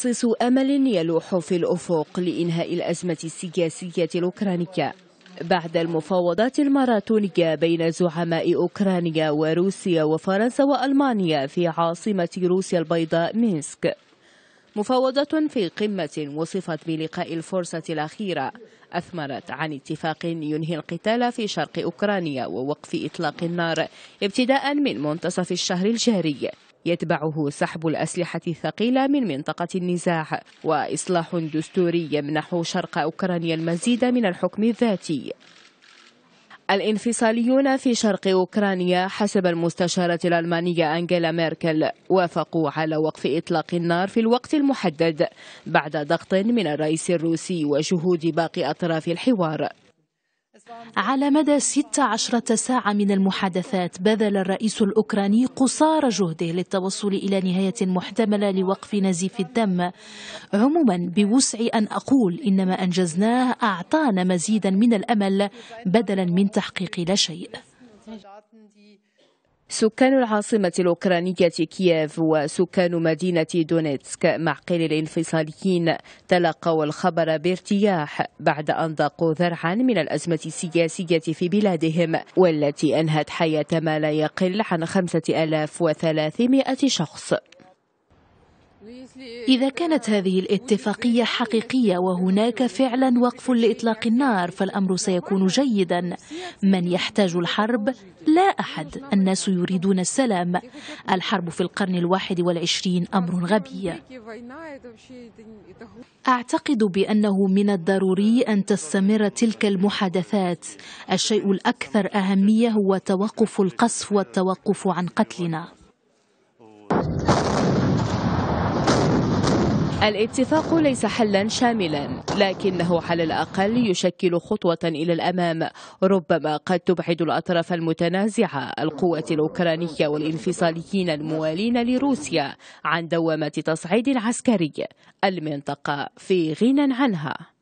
تخصيص أمل يلوح في الأفق لإنهاء الأزمة السياسية الأوكرانية بعد المفاوضات الماراثونية بين زعماء أوكرانيا وروسيا وفرنسا وألمانيا في عاصمة روسيا البيضاء مينسك مفاوضات في قمة وصفت بلقاء الفرصة الأخيرة أثمرت عن اتفاق ينهي القتال في شرق أوكرانيا ووقف إطلاق النار ابتداء من منتصف الشهر الجاري يتبعه سحب الأسلحة الثقيلة من منطقة النزاع وإصلاح دستوري يمنح شرق أوكرانيا المزيد من الحكم الذاتي الانفصاليون في شرق أوكرانيا حسب المستشارة الألمانية أنجيلا ميركل وافقوا على وقف إطلاق النار في الوقت المحدد بعد ضغط من الرئيس الروسي وجهود باقي أطراف الحوار على مدى 16 ساعة من المحادثات بذل الرئيس الأوكراني قصارى جهده للتوصل إلى نهاية محتملة لوقف نزيف الدم عموما بوسعي أن أقول إن ما أنجزناه أعطانا مزيدا من الأمل بدلا من تحقيق لا شيء سكان العاصمة الأوكرانية كييف وسكان مدينة دونيتسك مع قيل الانفصاليين تلقوا الخبر بارتياح بعد أن ضاقوا ذرعا من الأزمة السياسية في بلادهم والتي أنهت حياة ما لا يقل عن 5300 شخص إذا كانت هذه الاتفاقية حقيقية وهناك فعلا وقف لإطلاق النار فالأمر سيكون جيدا من يحتاج الحرب؟ لا أحد الناس يريدون السلام الحرب في القرن الواحد والعشرين أمر غبي أعتقد بأنه من الضروري أن تستمر تلك المحادثات الشيء الأكثر أهمية هو توقف القصف والتوقف عن قتلنا الاتفاق ليس حلا شاملا لكنه على الأقل يشكل خطوة إلى الأمام ربما قد تبعد الأطراف المتنازعة القوة الأوكرانية والانفصاليين الموالين لروسيا عن دوامة تصعيد عسكري المنطقة في غنى عنها